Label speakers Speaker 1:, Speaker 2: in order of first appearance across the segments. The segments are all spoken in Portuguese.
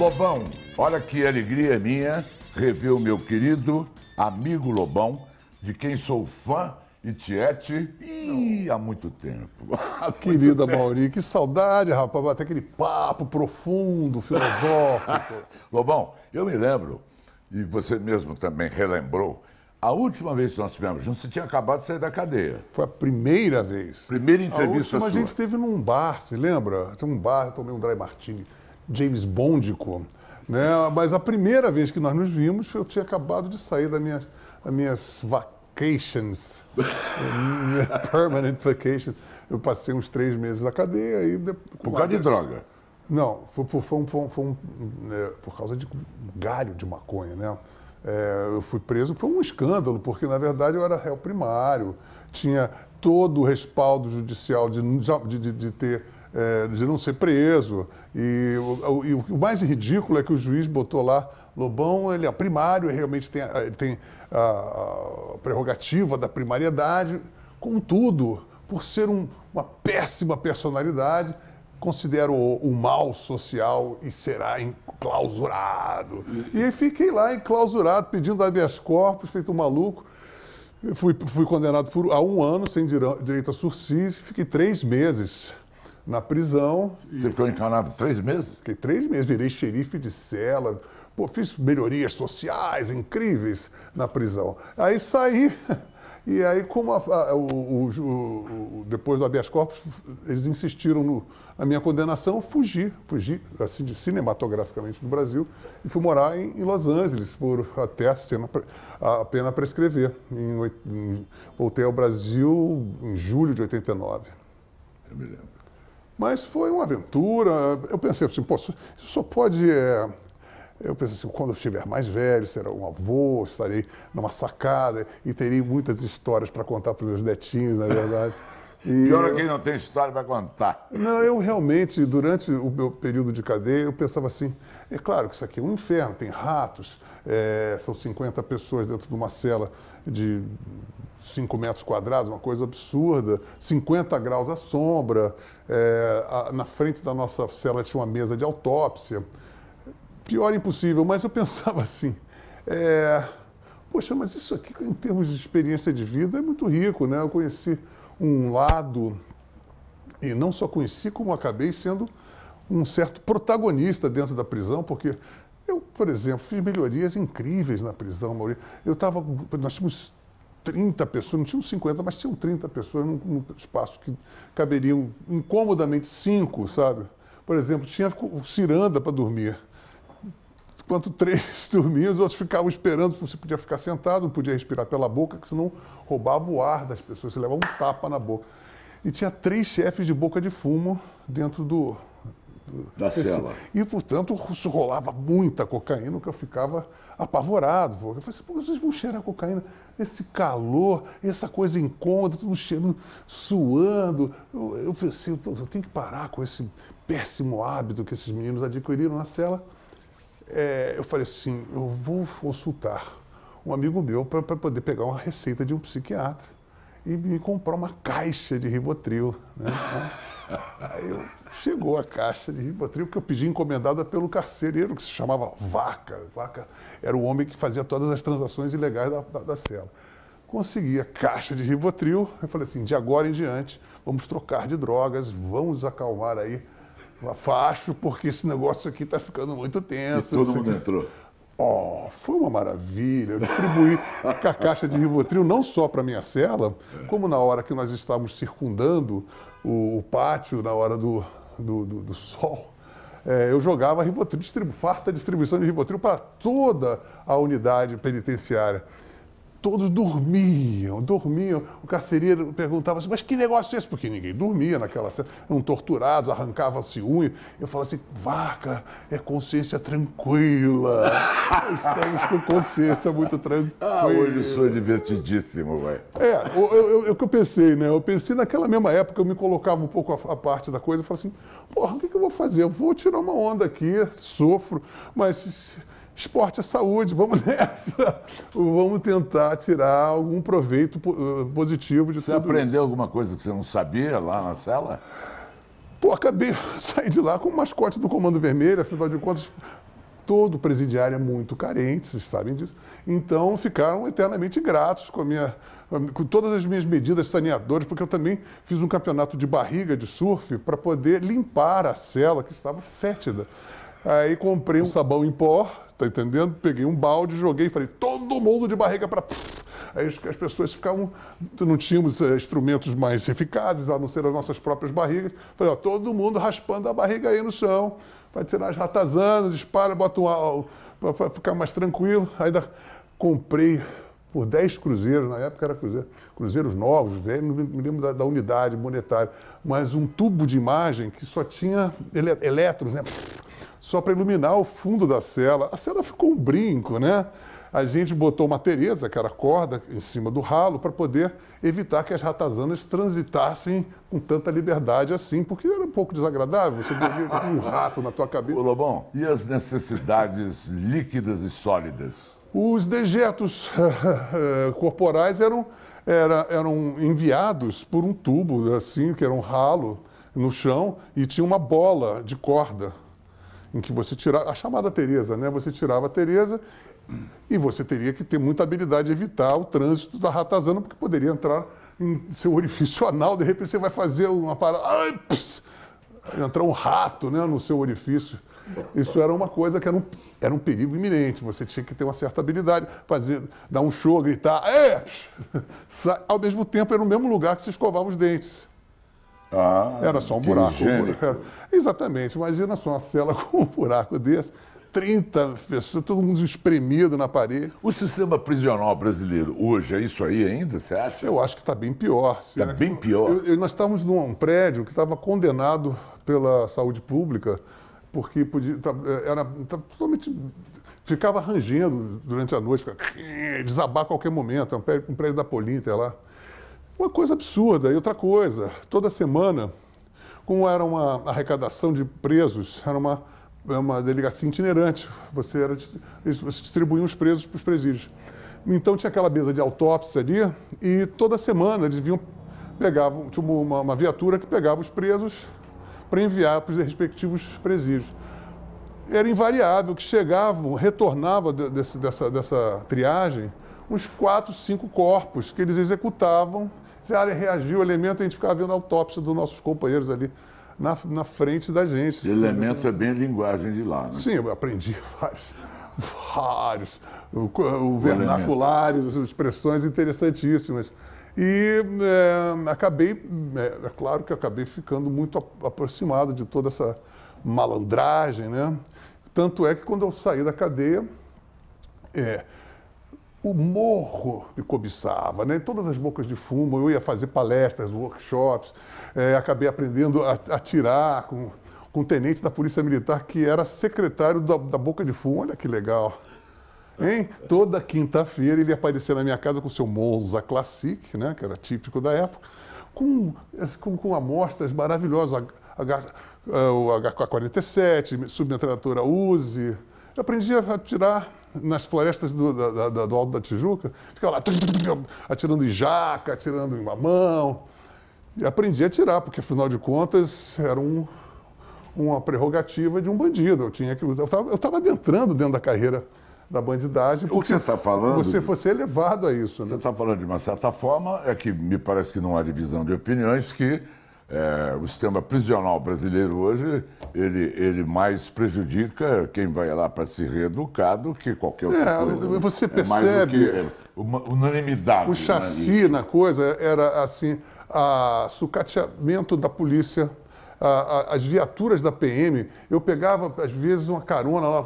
Speaker 1: Lobão, olha que alegria minha rever o meu querido amigo Lobão, de quem sou fã e Tiete há muito tempo. Há Querida muito tempo. que saudade, rapaz, até aquele papo profundo, filosófico. Lobão, eu me lembro, e você mesmo também relembrou, a última vez que nós tivemos juntos, você tinha acabado de sair da cadeia. Foi a primeira vez. Primeira entrevista a última sua. a gente esteve num bar, se lembra? Tinha um
Speaker 2: bar, eu tomei um dry martini. James Bondico. Né? Mas a primeira vez que nós nos vimos, eu tinha acabado de sair das minhas, das minhas vacations, permanent vacations. Eu passei uns três meses na cadeia. E... Por causa de droga? Não, foi, foi, foi, foi um, é, por causa de galho de maconha, né? É, eu fui preso, foi um escândalo, porque na verdade eu era réu primário, tinha todo o respaldo judicial de, de, de, de ter é, de não ser preso. E o, e o, mais ridículo é que o juiz botou lá, Lobão, ele é primário, realmente tem, tem a, a prerrogativa da primariedade. Contudo, por ser um, uma péssima personalidade, considero o, o, mal social e será enclausurado. E aí fiquei lá enclausurado, pedindo habeas corpus, feito um maluco. Fui, fui condenado por, a um ano sem direito a sursis, fiquei três meses na prisão. Você e... ficou encarnado três meses? Fiquei três meses, virei xerife de cela. Pô, fiz melhorias sociais incríveis na prisão. Aí saí, e aí como a, a, o, o, o, depois do habeas corpus, eles insistiram no, na minha condenação, fugi, fugi assim, cinematograficamente do Brasil e fui morar em, em Los Angeles, por até a, cena, a pena prescrever. Em, em, voltei ao Brasil em julho de 89. Eu me lembro. Mas foi uma aventura. Eu pensei assim, pô, isso só pode. É... Eu pensei assim, quando eu estiver mais velho, será um avô, estarei numa sacada e terei muitas histórias para contar para meus netinhos, na verdade. E Pior é quem
Speaker 1: não tem história para contar.
Speaker 2: Não, eu realmente, durante o meu período de cadeia, eu pensava assim: é claro que isso aqui é um inferno, tem ratos, é, são 50 pessoas dentro de uma cela de 5 metros quadrados, uma coisa absurda, 50 graus à sombra, é, a, na frente da nossa cela tinha uma mesa de autópsia. Pior impossível, mas eu pensava assim, é, poxa, mas isso aqui em termos de experiência de vida é muito rico, né? Eu conheci um lado, e não só conheci, como acabei sendo um certo protagonista dentro da prisão, porque eu, por exemplo, fiz melhorias incríveis na prisão, Maurício. Eu estava, nós tínhamos 30 pessoas, não tinham 50, mas tinham 30 pessoas num, num espaço que caberiam incomodamente cinco sabe? Por exemplo, tinha o ciranda para dormir. Enquanto três dormiam, os outros ficavam esperando, você podia ficar sentado, não podia respirar pela boca, que senão roubava o ar das pessoas, você levava um tapa na boca. E tinha três chefes de boca de fumo dentro do, da cela. E, portanto, rolava muita cocaína, que eu ficava apavorado. Eu falei assim, vocês vão cheirar cocaína? Esse calor, essa coisa incômoda, todo cheirando, suando. Eu, eu pensei, assim, eu tenho que parar com esse péssimo hábito que esses meninos adquiriram na cela. É, eu falei assim, eu vou consultar um amigo meu para poder pegar uma receita de um psiquiatra e me comprar uma caixa de ribotril. Né? Aí eu, chegou a caixa de Rivotril que eu pedi encomendada pelo carcereiro, que se chamava Vaca. Vaca era o homem que fazia todas as transações ilegais da, da, da cela. Consegui a caixa de Rivotril. Eu falei assim, de agora em diante, vamos trocar de drogas, vamos acalmar aí afasto, porque esse negócio aqui está ficando muito tenso. E todo mundo aqui. entrou. Oh, foi uma maravilha. Eu distribuí a caixa de Rivotril não só para minha cela, como na hora que nós estávamos circundando o, o pátio, na hora do, do, do, do sol. É, eu jogava Rivotril, distribu farta distribuição de Rivotril para toda a unidade penitenciária todos dormiam, dormiam. O carcereiro perguntava assim, mas que negócio é esse? Porque ninguém dormia naquela cena, eram torturados, arrancavam-se unha. Eu falava assim, vaca, é consciência tranquila. Estamos com consciência muito tranquila.
Speaker 1: Ah, hoje sou é divertidíssimo, vai.
Speaker 2: É, eu, eu, é que eu, eu pensei, né? Eu pensei naquela mesma época, eu me colocava um pouco a, a parte da coisa, eu falava assim, porra, o que, que eu vou fazer? Eu vou tirar uma onda aqui, sofro, mas esporte é saúde, vamos nessa. Vamos tentar tirar algum proveito eh, positivo de você tudo Você aprendeu isso. alguma coisa que você não sabia lá na cela? Pô, acabei, saí de lá com o mascote do Comando Vermelho, afinal de contas, todo presidiário é muito carente, vocês sabem disso. Então, ficaram eternamente gratos com, a minha, com todas as minhas medidas saneadoras, porque eu também fiz um campeonato de barriga de surf para poder limpar a cela que estava fétida. Aí comprei um sabão em pó, Tá entendendo? Peguei um balde, joguei e falei, todo mundo de barriga para. Aí as pessoas ficavam. Não tínhamos é, instrumentos mais eficazes, a não ser as nossas próprias barrigas. Falei, ó, todo mundo raspando a barriga aí no chão. Vai tirar as ratazanas, espalha, bota um. para ficar mais tranquilo. Aí comprei por 10 cruzeiros, na época era cruzeiro, cruzeiros novos, velho, não me lembro da, da, unidade monetária, mas um tubo de imagem que só tinha elétrons, né? só para iluminar o fundo da cela. A cela ficou um brinco, né? A gente botou uma Tereza, que era corda, em cima do ralo para poder evitar que as ratazanas transitassem com tanta liberdade assim, porque era um pouco desagradável você dormir
Speaker 1: com um rato na tua cabeça. Ô Lobão, e as necessidades líquidas e sólidas?
Speaker 2: Os dejetos eh, corporais eram, era, eram enviados por um tubo, assim, que era um ralo no chão, e tinha uma bola de corda em que você tirava, a chamada Tereza, né? Você tirava a Tereza e você teria que ter muita habilidade de evitar o trânsito da ratazana, porque poderia entrar em seu orifício anal, de repente você vai fazer uma parada, ai, pss, entrar um rato né, no seu orifício. Isso era uma coisa que era um, era um perigo iminente, você tinha que ter uma certa habilidade, fazer, dar um show, gritar, é! Ao mesmo tempo, era no mesmo lugar que se escovava os dentes. Ah, era só um buraco. buraco. É, exatamente, imagina só uma cela com um buraco desse. 30 pessoas, todo mundo espremido
Speaker 1: na parede. O sistema prisional brasileiro hoje é isso aí ainda, você acha? Eu acho que está bem pior. Está bem pior. Eu,
Speaker 2: eu, nós estávamos num prédio que estava condenado pela saúde pública, porque podia, tá, é, era, tá totalmente. ficava rangendo durante a noite, desabar a qualquer momento. É um prédio, um prédio da Polinter lá. Uma coisa absurda. E outra coisa, toda semana, como era uma arrecadação de presos, era uma, uma delegacia itinerante, você era, você distribuíam os presos para os presídios. Então tinha aquela mesa de autópsia ali e toda semana eles vinham, pegavam, tinha uma, uma viatura que pegava os presos para enviar para os respectivos presídios. Era invariável que chegavam, retornava desse, dessa, dessa triagem, uns quatro, cinco corpos que eles executavam se a área reagiu ao elemento, a gente ficava vendo a autópsia dos nossos companheiros ali na, na frente da gente.
Speaker 1: E elemento é bem a linguagem de lá, né?
Speaker 2: Sim, eu aprendi vários,
Speaker 1: vários
Speaker 2: o, o, o expressões interessantíssimas. E é, acabei, é, é, claro que acabei ficando muito aproximado de toda essa malandragem, né? Tanto é que quando eu saí da cadeia, é, o morro me cobiçava, né? Todas as bocas de fumo, eu ia fazer palestras, workshops, é, acabei aprendendo a, a tirar com, com tenente da Polícia Militar que era secretário da, da Boca de Fumo. Olha que legal. Hein? Toda quinta-feira ele aparecia na minha casa com seu Monza Classic, né? que era típico da época, com, com, com amostras maravilhosas. Eh, o H47, submetralhadora Uzi, eu aprendi a atirar nas florestas do, da, da, do Alto da Tijuca, ficava lá atirando em jaca, atirando em mamão. E aprendi a atirar, porque afinal de contas era um, uma prerrogativa de um bandido. Eu tinha que eu estava adentrando dentro da carreira da bandidagem.
Speaker 1: O que você está falando? Você fosse elevado a isso. Né? Você está falando de uma certa forma, é que me parece que não há divisão de opiniões, que é, o sistema prisional brasileiro hoje, ele, ele mais prejudica quem vai lá para se reeducar do que qualquer outra é, coisa. Né? Você é percebe... É uma unanimidade. O né, chassi
Speaker 2: né? na coisa era, assim, a sucateamento da polícia, a, a, as viaturas da PM. Eu pegava, às vezes, uma carona lá...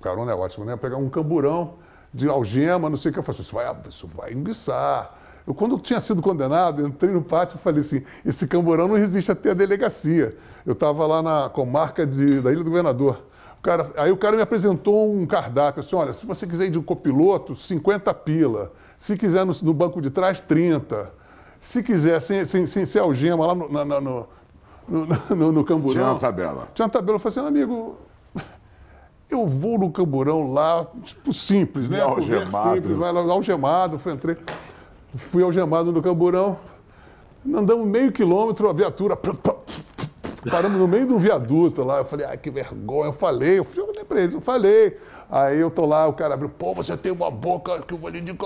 Speaker 2: Carona é ótimo, né? Eu pegava um camburão de algema, não sei o que. Eu falava, isso vai, isso vai enguiçar eu, quando tinha sido condenado, entrei no pátio e falei assim: esse camburão não resiste até a delegacia. Eu estava lá na comarca de, da Ilha do Governador. O cara, aí o cara me apresentou um cardápio assim: olha, se você quiser ir de um copiloto, 50 pila. Se quiser no, no banco de trás, 30. Se quiser sem, sem, sem ser algema lá no, na, no, no, no, camburão. Tinha uma tabela. Tinha uma tabela. Eu falei assim: amigo, eu vou no camburão lá, tipo, simples, né? Algemado. Simples, vai lá, algemado, eu entrei. Fui algemado no Camburão, andamos meio quilômetro, a viatura. Paramos no meio do viaduto lá. Eu falei, ai que vergonha. Eu falei, eu falei pra eles, eu falei. Aí eu tô lá, o cara abriu, pô, você tem uma boca que eu vou lhe dizer,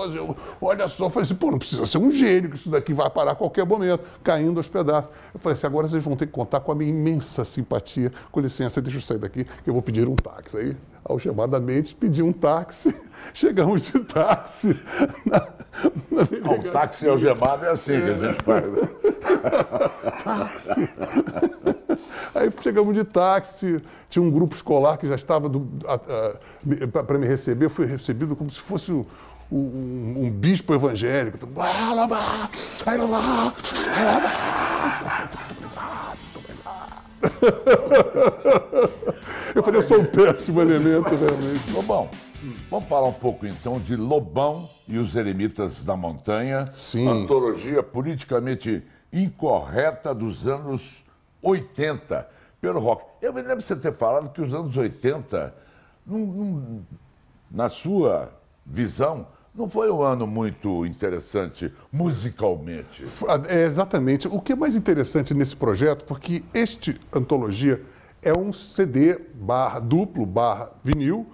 Speaker 2: olha só. Eu falei assim, pô, não precisa ser um gênio, que isso daqui vai parar a qualquer momento, caindo aos pedaços. Eu falei assim, agora vocês vão ter que contar com a minha imensa simpatia. Com licença, deixa eu sair daqui, que eu vou pedir um táxi. Aí, algemadamente, pedi um táxi. Chegamos de táxi. Na
Speaker 1: ah, o táxi algemado é assim é. que a gente faz. Né? táxi.
Speaker 2: Aí chegamos de táxi, tinha um grupo escolar que já estava para me receber, fui recebido como se fosse um, um, um bispo evangélico.
Speaker 1: Eu falei, eu sou um péssimo elemento, realmente. bom. Vamos falar um pouco então de Lobão e os Eremitas da Montanha, Sim. antologia politicamente incorreta dos anos 80 pelo rock. Eu me lembro de você ter falado que os anos 80, na sua visão, não foi um ano muito interessante musicalmente.
Speaker 2: É, exatamente. O que é mais interessante nesse projeto, porque este antologia é um CD barra duplo barra vinil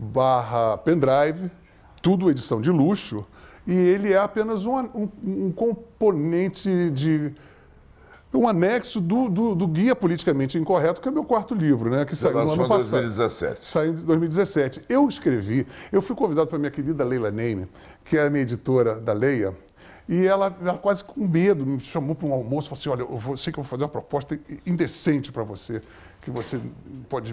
Speaker 2: barra pendrive, tudo edição de luxo, e ele é apenas um, um, um componente de um anexo do, do, do, Guia Politicamente Incorreto, que é meu quarto livro, né? Que saiu no ano passado. 2017. Saiu em 2017. Eu escrevi, eu fui convidado para minha querida Leila Neime que é a minha editora da Leia, e ela, ela quase com medo me chamou para um almoço e falou assim: Olha, eu vou, sei que eu vou fazer uma proposta indecente para você, que você pode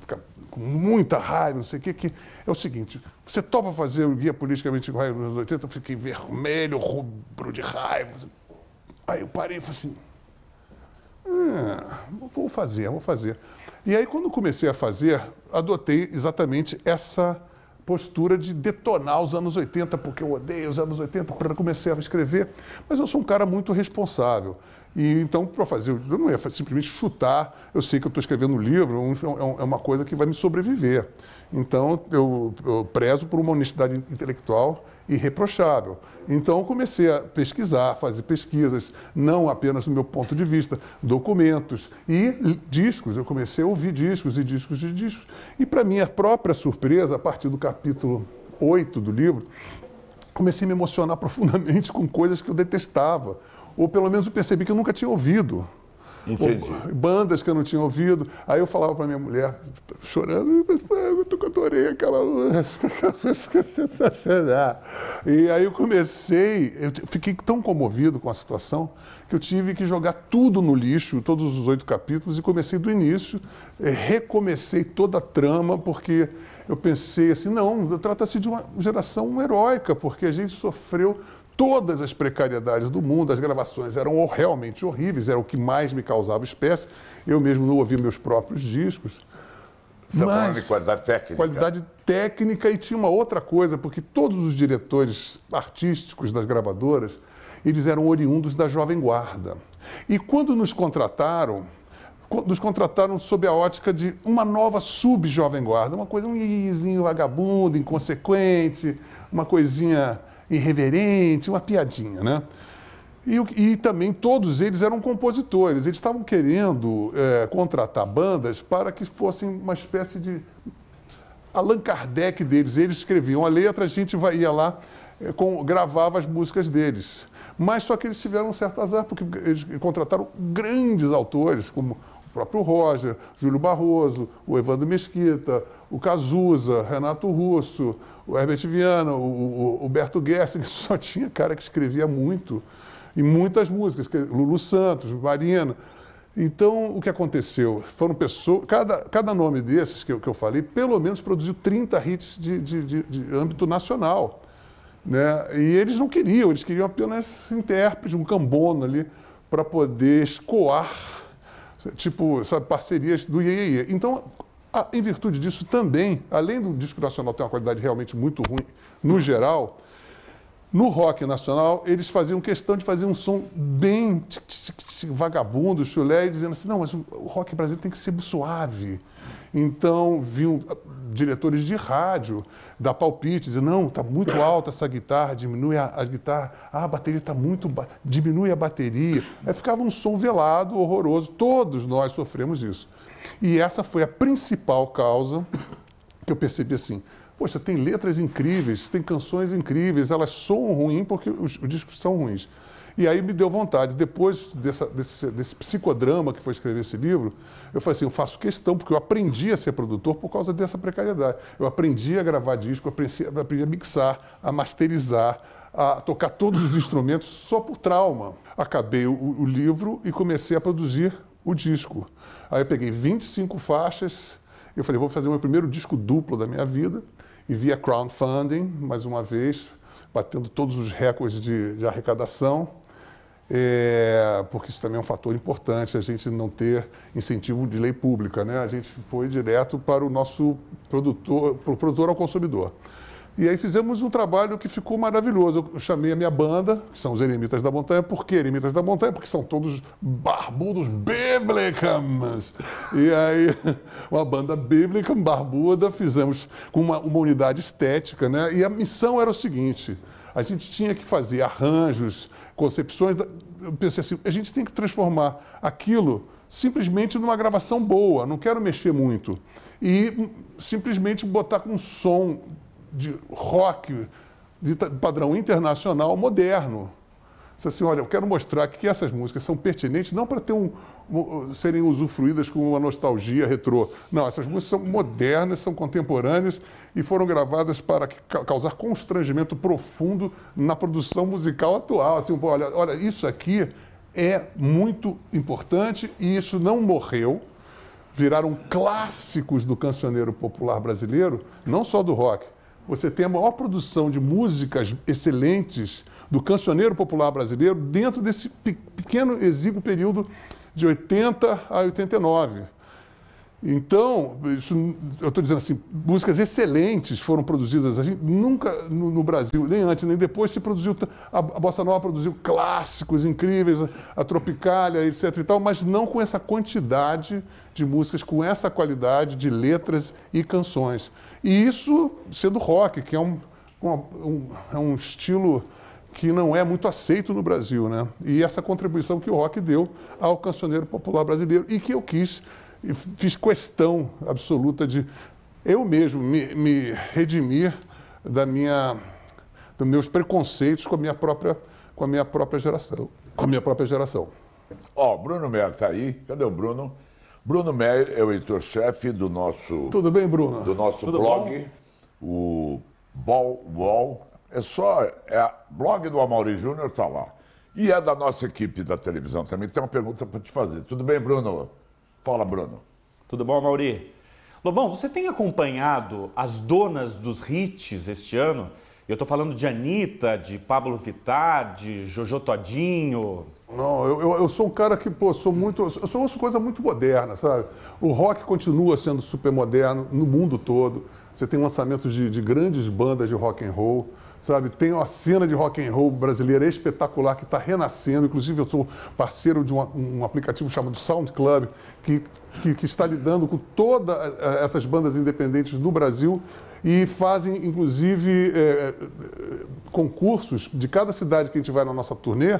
Speaker 2: ficar com muita raiva, não sei o quê, que é o seguinte: você topa fazer o Guia Politicamente Raiva nos anos 80? Eu fiquei vermelho, rubro de raiva. Assim, aí eu parei e falei assim: ah, vou fazer, vou fazer. E aí, quando comecei a fazer, adotei exatamente essa postura de detonar os anos 80, porque eu odeio os anos 80, para comecei a escrever, mas eu sou um cara muito responsável. E então, para fazer, eu não ia simplesmente chutar, eu sei que eu estou escrevendo um livro, é é um, é uma coisa que vai me sobreviver. Então, eu, eu prezo por uma honestidade intelectual irreprochável. Então, comecei a pesquisar, fazer pesquisas, não apenas do meu ponto de vista, documentos e discos. Eu comecei a ouvir discos e discos e discos. E, para minha própria surpresa, a partir do capítulo 8 do livro, comecei a me emocionar profundamente com coisas que eu detestava, ou pelo menos eu percebi que eu nunca tinha ouvido. Entendi. bandas que eu não tinha ouvido. Aí eu falava para minha mulher, chorando, eu adorei aquela música. E aí eu comecei, eu fiquei tão comovido com a situação que eu tive que jogar tudo no lixo, todos os oito capítulos, e comecei do início, eh, recomecei toda a trama, porque eu pensei assim, não, trata-se de uma geração heróica, porque a gente sofreu todas as precariedades do mundo, as gravações eram realmente horríveis, era o que mais me causava espécie. Eu mesmo não ouvi meus próprios discos.
Speaker 1: Você tá mas, de qualidade técnica. Qualidade
Speaker 2: técnica e tinha uma outra coisa, porque todos os diretores artísticos das gravadoras, eles eram oriundos da Jovem Guarda. E quando nos contrataram, nos contrataram sob a ótica de uma nova sub-Jovem Guarda, uma coisa, um izinho vagabundo, inconsequente, uma coisinha irreverente, uma piadinha, né? E, e, também todos eles eram compositores. Eles estavam querendo é, contratar bandas para que fossem uma espécie de Allan Kardec deles. Eles escreviam a letra, a gente ia lá, é, com, gravava as músicas deles. Mas só que eles tiveram um certo azar, porque eles contrataram grandes autores, como próprio Roger, Júlio Barroso, o Evandro Mesquita, o Cazuza, Renato Russo, o Herbert Viana, o, o, o Berto Gersen, que só tinha cara que escrevia muito, e muitas músicas, é Lulu Santos, Marina. Então, o que aconteceu? Foram pessoas. Cada, cada nome desses que eu, que eu falei, pelo menos produziu 30 hits de, de, de, de âmbito nacional. Né? E eles não queriam, eles queriam apenas intérprete, um Cambono ali, para poder escoar tipo, sabe, parcerias do IEIE. Então, a, em virtude disso também, além do disco nacional ter uma qualidade realmente muito ruim no geral, no rock nacional, eles faziam questão de fazer um som bem vagabundo, chulé, e dizendo assim, não, mas o rock brasileiro tem que ser suave, então, vinham ah, diretores de rádio da palpite, dizendo, não, está muito alta essa guitarra, diminui a, a guitarra, ah, a bateria está muito, ba diminui a bateria. Aí ficava um som velado, horroroso, todos nós sofremos isso. E essa foi a principal causa que eu percebi assim, poxa, tem letras incríveis, tem canções incríveis, elas soam ruim porque os, os discos são ruins. E aí me deu vontade. Depois dessa, desse, desse, psicodrama que foi escrever esse livro, eu falei assim, eu faço questão, porque eu aprendi a ser produtor por causa dessa precariedade. Eu aprendi a gravar disco, aprendi, aprendi a mixar, a masterizar, a tocar todos os instrumentos só por trauma. Acabei o, o livro e comecei a produzir o disco. Aí eu peguei 25 faixas, eu falei, vou fazer o meu primeiro disco duplo da minha vida, e via crowdfunding, mais uma vez, batendo todos os recordes de, de arrecadação. É, porque isso também é um fator importante, a gente não ter incentivo de lei pública. Né? A gente foi direto para o nosso produtor, para o produtor ao consumidor. E aí fizemos um trabalho que ficou maravilhoso. Eu chamei a minha banda, que são os Eremitas da Montanha. Por que Eremitas da Montanha? Porque são todos barbudos bíblicos. E aí, uma banda bíblica, barbuda, fizemos com uma, uma unidade estética, né? E a missão era o seguinte, a gente tinha que fazer arranjos, concepções. Eu pensei assim, a gente tem que transformar aquilo simplesmente numa gravação boa, não quero mexer muito. E simplesmente botar com um som de rock, de padrão internacional moderno. Disse assim, olha, eu quero mostrar que essas músicas são pertinentes não para ter um, um, serem usufruídas com uma nostalgia retrô. Não, essas músicas são modernas, são contemporâneas e foram gravadas para causar constrangimento profundo na produção musical atual. Assim, olha, olha, isso aqui é muito importante e isso não morreu viraram clássicos do cancioneiro popular brasileiro, não só do rock, você tem a maior produção de músicas excelentes do cancioneiro popular brasileiro dentro desse pequeno, exíguo período de 80 a 89. Então, isso, eu estou dizendo assim, músicas excelentes foram produzidas assim, nunca no, no, Brasil, nem antes, nem depois se produziu, a, a Bossa Nova produziu clássicos incríveis, a, a Tropicália, etc e tal, mas não com essa quantidade de músicas, com essa qualidade de letras e canções. E isso sendo rock, que é um, um, é um estilo que não é muito aceito no Brasil, né? E essa contribuição que o rock deu ao cancioneiro popular brasileiro e que eu quis, fiz questão absoluta de eu mesmo me, me redimir da minha, dos meus preconceitos com a minha própria, com a minha própria geração, com a minha própria geração.
Speaker 1: Ó, oh, Bruno Melo tá aí. Cadê o Bruno? Bruno Meyer é o editor-chefe do nosso. Tudo bem, Bruno? Do nosso Tudo blog, bom? o Ball Wall. É só. É blog do Amaury Júnior está lá. E é da nossa equipe da televisão também. Tem uma pergunta para te fazer. Tudo bem, Bruno? Fala, Bruno. Tudo bom, Amaury? Lobão, você tem acompanhado as donas dos hits este ano?
Speaker 2: Eu estou falando de Anitta, de Pablo Vittar, de Jojo Todinho. Não, eu, eu, eu sou um cara que, pô, sou muito. Eu sou, ouço coisa muito moderna, sabe? O rock continua sendo super moderno no mundo todo. Você tem lançamentos de, de grandes bandas de rock and roll sabe? Tem uma cena de rock and roll brasileira espetacular que está renascendo. Inclusive, eu sou parceiro de um aplicativo chamado Sound Club, que, que, que, está lidando com todas eh, essas bandas independentes do Brasil e fazem, inclusive, é, é, concursos de cada cidade que a gente vai na nossa turnê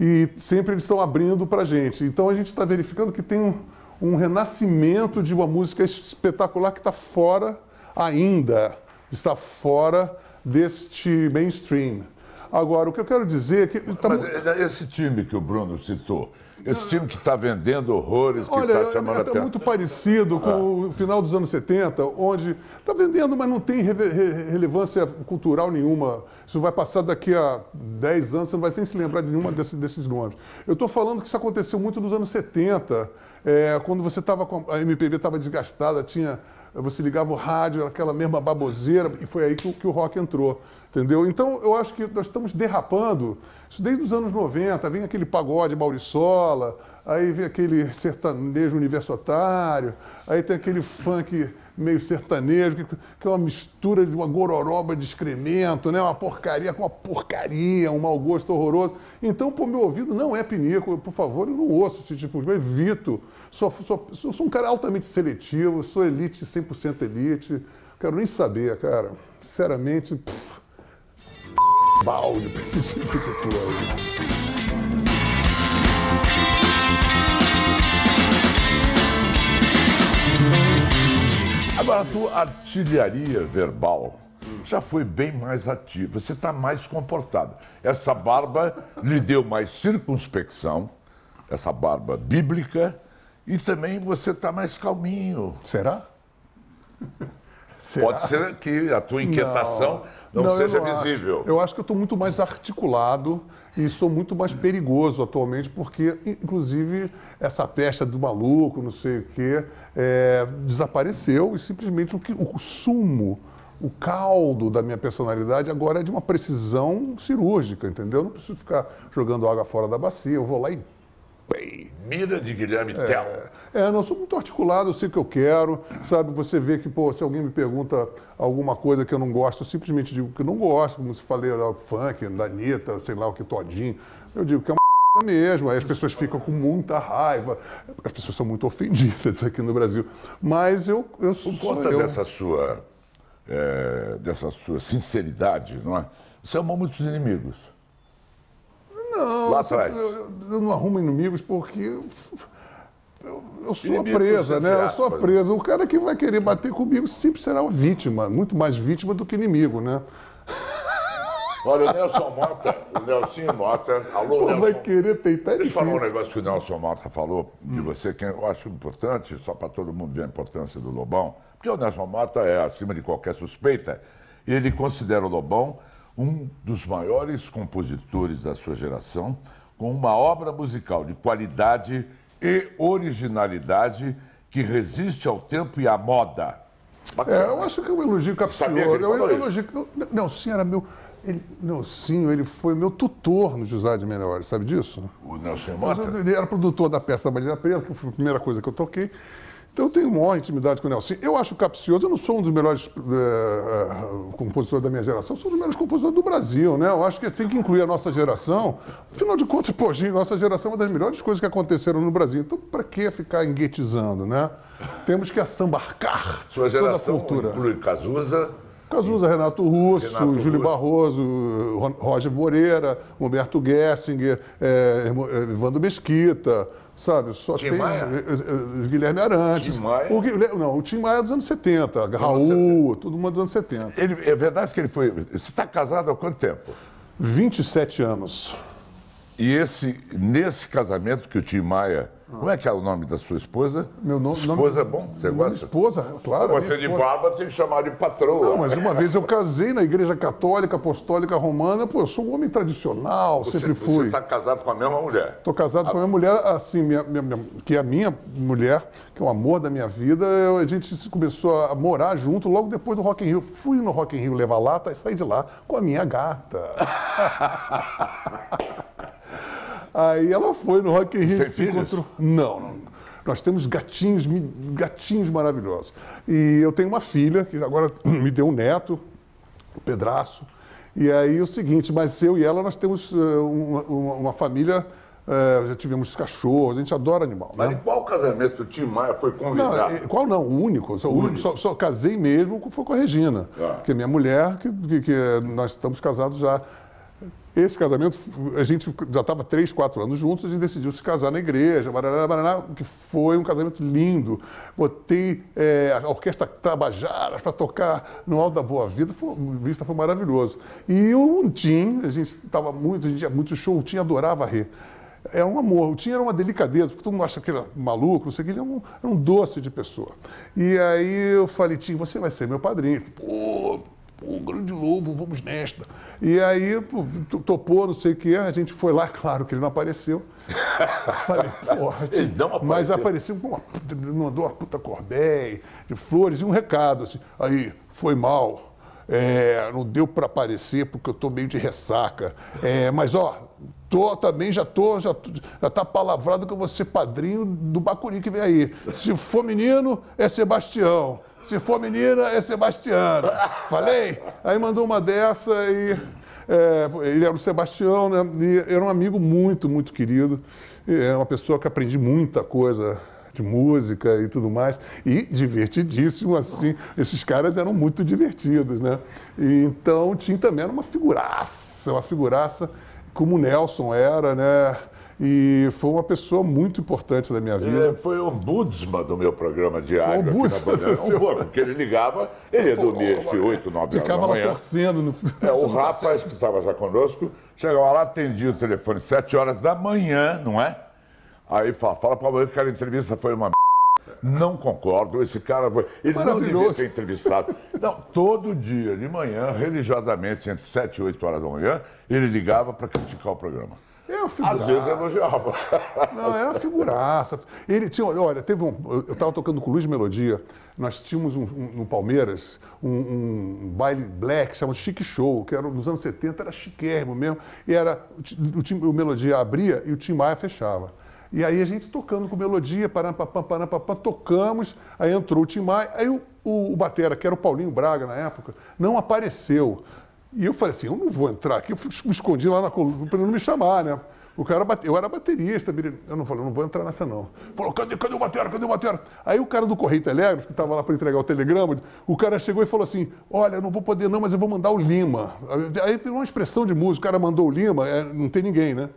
Speaker 2: e sempre eles estão abrindo para a gente. Então a gente está verificando que tem um, um, renascimento de uma música espetacular que está fora ainda, está fora deste mainstream. Agora, o que eu quero dizer é que... Tá... Mas é,
Speaker 1: é esse time que o Bruno citou, esse time que está vendendo horrores, que está chamando é, é atenção. É muito
Speaker 2: parecido com ah. o final dos anos 70, onde está vendendo, mas não tem re re relevância cultural nenhuma. Isso vai passar daqui a 10 anos, você não vai nem se lembrar de nenhuma desse, desses nomes. Eu estou falando que isso aconteceu muito nos anos 70, é, quando você estava com. A MPB estava desgastada, tinha. Você ligava o rádio, era aquela mesma baboseira, e foi aí que, que o rock entrou. Entendeu? Então, eu acho que nós estamos derrapando. Isso desde os anos 90, vem aquele pagode Mauriçola, aí vem aquele sertanejo universitário, aí tem aquele funk meio sertanejo, que, que é uma mistura de uma gororoba de excremento, né? uma porcaria com uma porcaria, um mau gosto horroroso. Então, pro meu ouvido, não é pinico. por favor, eu não ouço esse tipo de... coisa, evito. Sou, sou, sou, sou um cara altamente seletivo, sou elite, 100% elite. Quero nem saber, cara. Sinceramente... Pff balde pra esse tipo de coisa.
Speaker 1: Agora, a tua artilharia verbal já foi bem mais ativa, você está mais comportado. Essa barba lhe deu mais circunspecção, essa barba bíblica, e também você está mais calminho. Será? Será? Pode ser que a tua inquietação Não não, não seja eu não visível. Acho.
Speaker 2: Eu acho que eu estou muito mais articulado e sou muito mais perigoso atualmente, porque, inclusive, essa festa do maluco, não sei o quê, é, desapareceu e simplesmente o, que, o sumo o caldo da minha personalidade agora é de uma precisão cirúrgica, entendeu? Eu não preciso ficar jogando água fora da bacia, eu vou lá e
Speaker 1: Mira de Guilherme é, Tell.
Speaker 2: É, não, sou muito articulado, eu sei o que eu quero, sabe? Você vê que, pô, se alguém me pergunta alguma coisa que eu não gosto, eu simplesmente digo que não gosto, como se falei, funk, da Anitta, sei lá o que, Todinho. Eu digo que é uma mesmo. Aí as pessoas ficam com muita raiva. As pessoas são muito ofendidas aqui no Brasil. Mas eu. eu Por conta eu... dessa
Speaker 1: sua. É, dessa sua sinceridade, não é? Você amou muitos inimigos.
Speaker 2: Não. Lá atrás. Eu, eu, não arrumo inimigos porque. Eu, eu sou a presa, né? Aspas. Eu sou a né? presa. O cara que vai querer bater comigo sempre será uma vítima, muito mais vítima do que inimigo, né?
Speaker 1: Olha, o Nelson Mota, o Nelson Mota, alô, Pô, Nelson. vai querer peitar Deixa eu falar um negócio que o Nelson Mota falou de hum. você, que eu acho importante, só para todo mundo ver a importância do Lobão, porque o Nelson Mota é acima de qualquer suspeita. Ele considera o Lobão um dos maiores compositores da sua geração, com uma obra musical de qualidade e originalidade que resiste ao tempo e à moda. É, eu acho que é um elogio capcioso. É um elogio.
Speaker 2: era meu. Ele, Nelsinho, ele foi meu tutor no José de Melhores, sabe disso? O Nelson Mota? Ele era produtor da peça da Bandeira Preta, que foi a primeira coisa que eu toquei. Então eu tenho maior intimidade com o Nelson. Eu acho capcioso, eu não sou um dos melhores é, compositores da minha geração, sou um dos melhores compositores do Brasil, né? Eu acho que tem que incluir a nossa geração. Afinal de contas, pô, nossa geração é uma das melhores coisas que aconteceram no Brasil. Então, para que ficar enguetizando, né? Temos que assambarcar
Speaker 1: Sua geração toda a cultura. Inclui Cazuza.
Speaker 2: Cazuza, Renato Russo, Renato Júlio Russo. Barroso, Roger Moreira, Humberto Gessinger, é, Mesquita. Sabe, só Tim tem Maia? Eh, eh, eh, Guilherme Arantes. Tim Maia? O Guilherme, não, o Tim Maia é dos anos 70, anos Raul, 70. todo mundo é dos anos 70.
Speaker 1: Ele, é verdade que ele foi. Você está casado há quanto tempo? 27 anos. E esse, nesse casamento que o Tim Maia como é que é o nome da sua esposa? Meu nome. Esposa nome, é bom? Você gosta? Esposa, é, claro. Você é de barba tem que chamar de patroa. Não, mas uma vez eu casei na Igreja
Speaker 2: Católica Apostólica Romana, pô, eu sou um homem tradicional, você, sempre fui. Você está
Speaker 1: casado com a mesma mulher?
Speaker 2: Estou casado a... com a minha mulher, assim, minha, minha, minha, que é a minha mulher, que é o amor da minha vida. Eu, a gente começou a morar junto logo depois do Rock in Rio. Fui no Rock in Rio levar lata e saí de lá com a minha gata. Aí ela foi no Rock in Rio Sem encontrou. Não, não. Nós temos gatinhos, gatinhos maravilhosos. E eu tenho uma filha que agora me deu um neto, um pedraço. E aí o seguinte, mas eu e ela, nós temos eh, uma, uma, uma família eh, já tivemos cachorros, a gente adora animal. Né? Mas né? em
Speaker 1: qual casamento o Tim Maia foi convidado? Não, eh,
Speaker 2: qual não? O único. Só, único. Só, só, casei mesmo, foi com a Regina, ah. que é minha mulher, que, que, que nós estamos casados já esse casamento, a gente já estava três, quatro anos juntos, a gente decidiu se casar na igreja, barará, barará, que foi um casamento lindo. Botei é, a Orquestra Tabajaras para tocar no Alto da Boa Vida, foi, vista foi maravilhoso. E o Tim, a gente estava muito, a gente tinha muito show, o Tim adorava rir é um amor. O Tim era uma delicadeza, porque todo mundo acha que ele era é maluco, não sei o que, ele é um, é um doce de pessoa. E aí eu falei, Tim, você vai ser meu padrinho. Ele falou, pô, pô, grande lobo, vamos nesta. E aí topou, não sei o que, a gente foi lá, claro que ele não apareceu. Falei, porra, ele não apareceu. mas apareceu com uma puta, mandou uma puta corbéia de flores e um recado assim, aí, foi mal. É, não deu para aparecer porque eu estou meio de ressaca. É, mas ó, tô também já tô já, já tá palavrado que eu vou ser padrinho do Bacuri que vem aí. Se for menino é Sebastião, se for menina, é Sebastiana. Falei? Aí mandou uma dessa e. É, ele era o Sebastião, né? E era um amigo muito, muito querido. E era uma pessoa que aprendi muita coisa de música e tudo mais. E divertidíssimo, assim. Esses caras eram muito divertidos, né? E, então, tinha também era uma figuraça, uma figuraça, como o Nelson era, né? e foi uma pessoa muito importante da minha é, vida. Ele
Speaker 1: foi ombudsman do meu programa diário. Foi ombudsman. Aqui na seu... um, porque ele ligava, ele é do mês que 8, 9 horas Ficava lá torcendo. No... É, o rapaz que estava já conosco chegava lá, atendia o telefone 7 horas da manhã, não é? Aí fala, fala para o que a entrevista foi uma não concordo, esse cara foi. Ele não devia ser entrevistado. Não, todo dia de manhã, religiosamente, entre 7 e 8 horas da manhã, ele ligava para criticar o programa.
Speaker 2: É uma figuraça. Às vezes elogiava. Não, era uma figuraça. Ele tinha, olha, teve um, eu estava tocando com o Luiz Melodia, nós tínhamos um, um, no Palmeiras um, um baile black chamado Chique Show, que era nos anos 70, era chiquérrimo mesmo. E era, o, time, o Melodia abria e o Tim Maia fechava. E aí a gente tocando com melodia, parampapam, parampapam, tocamos, aí entrou o Tim Maia, aí o, o, o Batera, que era o Paulinho Braga na época, não apareceu. E eu falei assim, eu não vou entrar aqui, eu me escondi lá na coluna para não me chamar, né? O cara Eu era baterista, eu não falei, eu não vou entrar nessa não. Falou, cadê, cadê o batera, cadê o batera? Aí o cara do Correio Telégrafo, que estava lá para entregar o telegrama, o cara chegou e falou assim, olha, eu não vou poder não, mas eu vou mandar o Lima. Aí tem uma expressão de música, o cara mandou o Lima, é, não tem ninguém, né?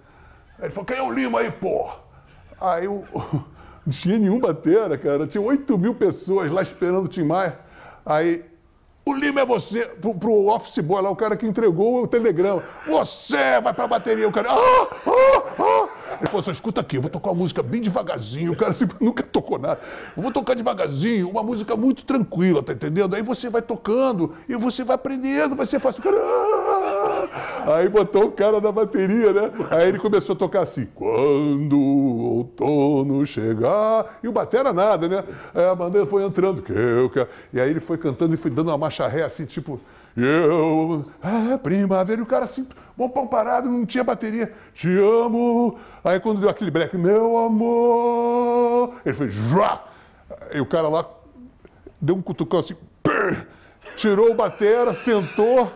Speaker 2: Aí ele falou, quem é o Lima aí, pô? Aí eu... não tinha nenhum batera, cara, tinha 8 mil pessoas lá esperando o Tim Maia. Aí o Lima é você, pro, pro office boy lá, o cara que entregou o telegrama. Você vai pra bateria, o cara. Ah, ah, ah. Ele falou assim: escuta aqui, eu vou tocar uma música bem devagarzinho. O cara sempre, nunca tocou nada. Eu vou tocar devagarzinho, uma música muito tranquila, tá entendendo? Aí você vai tocando e você vai aprendendo, vai ser fácil. O cara. Ah, Aí botou o cara da bateria, né? Aí ele começou a tocar assim, quando o outono chegar. E o batera nada, né? Aí a bandeira foi entrando, que eu quero. E aí ele foi cantando e foi dando uma marcha ré assim, tipo, eu, ah, primavera. E o cara assim, bom pão parado, não tinha bateria. Te amo. Aí quando deu aquele break, meu amor. Ele foi, Jua! E o cara lá deu um cutucão assim, Pum! tirou o batera, sentou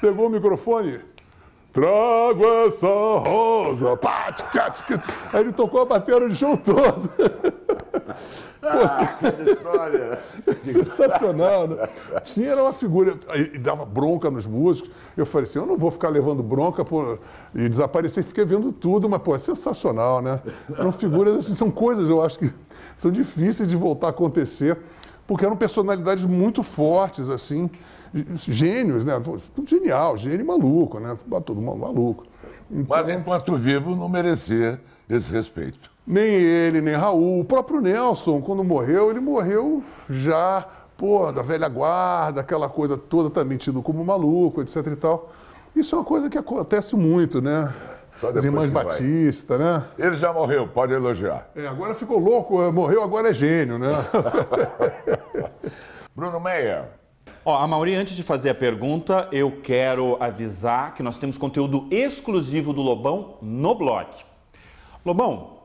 Speaker 2: pegou o microfone. Trago essa rosa. Pá, tchá, tchá, Aí ele tocou a bateria o show todo. Ah, Pô, história! Sensacional, né? Sim, era uma figura, e dava bronca nos músicos. Eu falei assim, eu não vou ficar levando bronca por... e desaparecer, fiquei vendo tudo, mas, pô, é sensacional, né? Eram figuras, assim, são coisas, eu acho que são difíceis de voltar a acontecer, porque eram personalidades muito fortes, assim, gênios, né? genial, gênio maluco, né? Tá todo mundo maluco.
Speaker 1: Então, Mas enquanto vivo, não merecia esse respeito.
Speaker 2: Nem ele, nem Raul. O próprio Nelson, quando morreu, ele morreu já, pô, da velha guarda, aquela coisa toda, também tá tido como maluco, etc e tal. Isso é uma coisa que acontece muito, né?
Speaker 1: Só As irmãs Batista, vai. né? Ele já morreu, pode elogiar. É, agora ficou
Speaker 2: louco, morreu, agora é gênio, né?
Speaker 1: Bruno Meia, Ó, a Mauri, antes de fazer a pergunta, eu
Speaker 2: quero avisar que nós temos conteúdo exclusivo do Lobão no blog. Lobão,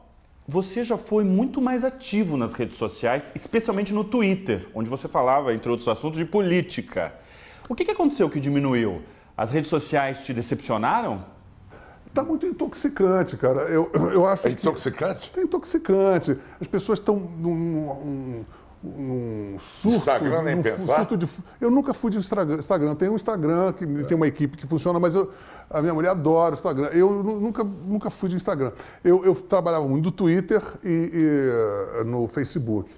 Speaker 2: você já foi muito mais ativo nas redes sociais, especialmente no Twitter, onde você falava, entre outros assuntos, de política. O que, que aconteceu que diminuiu? As redes sociais te decepcionaram? Está muito intoxicante, cara. Eu, eu
Speaker 1: acho é intoxicante? Que...
Speaker 2: Tá intoxicante. As pessoas estão num, num, num surto. Instagram nem num pensar? De, eu nunca fui de Instagram. Instagram. Tem um Instagram, que é. tem uma equipe que funciona, mas eu, a minha mulher adora o Instagram. Eu nunca, nunca fui de Instagram. Eu, eu trabalhava muito no Twitter e, e eh, no Facebook.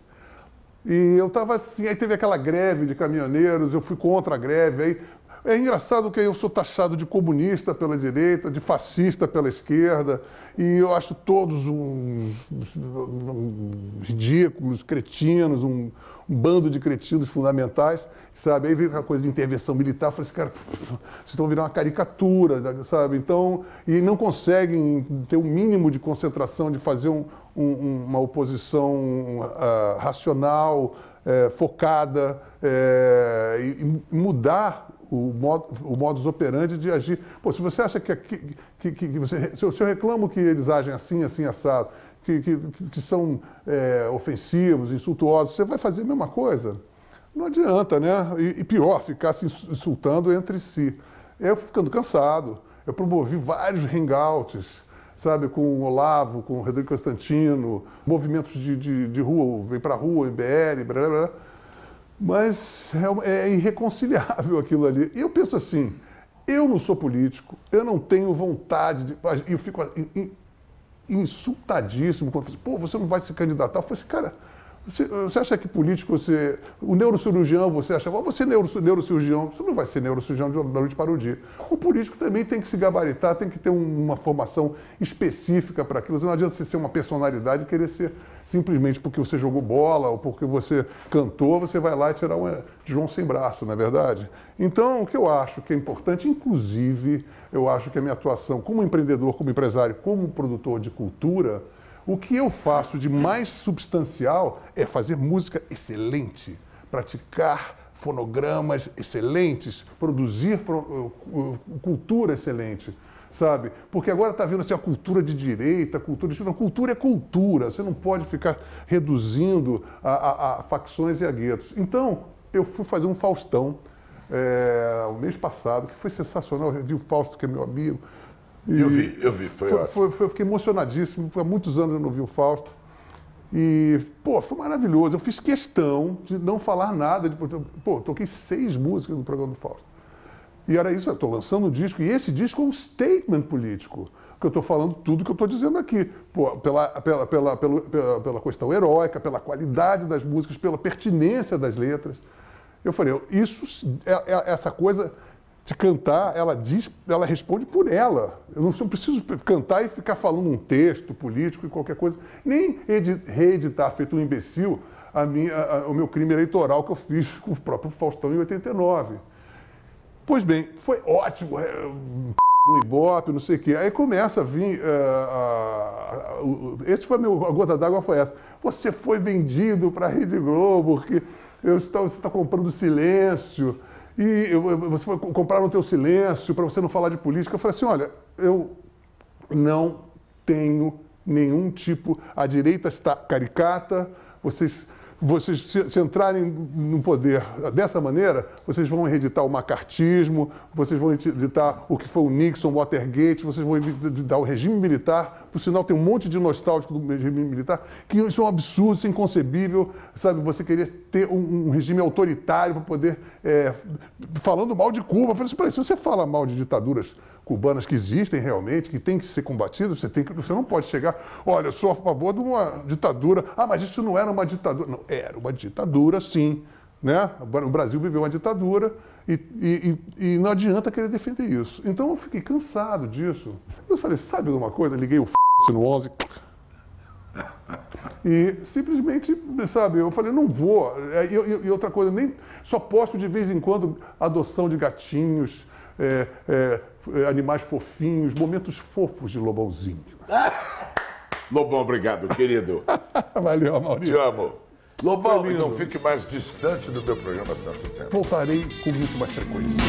Speaker 2: E eu estava assim, aí teve aquela greve de caminhoneiros, eu fui contra a greve, aí é engraçado que eu sou taxado de comunista pela direita, de fascista pela esquerda, e eu acho todos uns ridículos, cretinos, um, bando de cretinos fundamentais, sabe? Aí vem aquela coisa de intervenção militar, eu falei assim, cara, vocês estão virando uma caricatura, sabe? Então, e não conseguem ter o um mínimo de concentração de fazer um, um, uma oposição uh, racional, é, focada é, e mudar o, modo, o modus operandi de agir. Pô, se você acha que, que, que, que você, se, eu, se eu reclamo que eles agem assim, assim, assado, que, que, que são é, ofensivos, insultuosos, você vai fazer a mesma coisa? Não adianta, né? E, e pior, ficar se insultando entre si. Eu ficando cansado, eu promovi vários hangouts, sabe, com o Olavo, com o Rodrigo Constantino, movimentos de, de, de rua, vem pra rua, MBL, blá, blá, blá. Mas é, é irreconciliável aquilo ali. E eu penso assim, eu não sou político, eu não tenho vontade de. Eu fico insultadíssimo quando eu falo assim, pô, você não vai se candidatar. Eu falo assim, cara, você, você acha que político, você, o neurocirurgião, você acha, você é neurocirurgião, você não vai ser neurocirurgião da noite para o dia. O político também tem que se gabaritar, tem que ter uma formação específica para aquilo. Não adianta você ser uma personalidade e querer ser simplesmente porque você jogou bola ou porque você cantou, você vai lá e tirar um João sem braço, não é verdade? Então, o que eu acho que é importante, inclusive, eu acho que a minha atuação como empreendedor, como empresário, como produtor de cultura, o que eu faço de mais substancial é fazer música excelente, praticar fonogramas excelentes, produzir eh, eh, cultura excelente sabe? Porque agora está vindo assim, a cultura de direita, cultura de não, Cultura é cultura, você não pode ficar reduzindo a, a, a, facções e a guetos. Então, eu fui fazer um Faustão é, o mês passado, que foi sensacional. Eu vi o Fausto, que é meu amigo,
Speaker 1: e eu vi, eu vi, foi, foi, foi,
Speaker 2: foi, Eu fiquei emocionadíssimo, há muitos anos eu não vi o Fausto. E, pô, foi maravilhoso. Eu fiz questão de não falar nada. De, pô, toquei seis músicas no programa do Fausto. E era isso, eu estou lançando um disco, e esse disco é um statement político. Que eu estou falando tudo que eu estou dizendo aqui. Pô, pela, pela, pela, pela, pela, pela questão heróica, pela qualidade das músicas, pela pertinência das letras. Eu falei, isso, é, é, essa coisa de cantar, ela diz, ela responde por ela. Eu não preciso cantar e ficar falando um texto político e qualquer coisa, nem reeditar feito um imbecil a minha, a, o meu crime eleitoral que eu fiz com o próprio Faustão em 89. Pois bem, foi ótimo, é, no Ibope, não sei o quê. Aí começa a vir. Uh, uh, uh, esse foi meu, a gota d'água foi essa. Você foi vendido para a Rede Globo, porque eu estou, você está comprando silêncio. E você foi, compraram o teu silêncio para você não falar de política. Eu falei assim, olha, eu não tenho nenhum tipo. A direita está caricata, vocês vocês se, se, entrarem no poder dessa maneira, vocês vão hereditar o macartismo, vocês vão hereditar o que foi o Nixon, o Watergate, vocês vão hereditar o regime militar, por sinal, tem um monte de nostálgico do regime militar, que isso é um absurdo, isso é inconcebível, sabe? Você querer ter um, um regime autoritário para poder. É, falando mal de Cuba. Eu falei assim, se você fala mal de ditaduras cubanas que existem realmente, que têm que ser combatidas, você, tem que, você não pode chegar, olha, eu sou a favor de uma ditadura. Ah, mas isso não era uma ditadura. Não, era uma ditadura, sim. Né? O Brasil viveu uma ditadura e, e, e, não adianta querer defender isso. Então eu fiquei cansado disso. Eu falei, sabe alguma coisa? Liguei o f sinuosa. E simplesmente, sabe, eu falei, não vou. É, e, e, outra coisa, nem só posto de vez em quando adoção de gatinhos, é, é, é animais fofinhos, momentos fofos de Lobãozinho.
Speaker 1: Lobão, obrigado, querido. Valeu, Maurício. Te amo. Lobão, e não fique mais distante do meu programa tanto tá? tempo.
Speaker 2: Voltarei com muito mais frequência.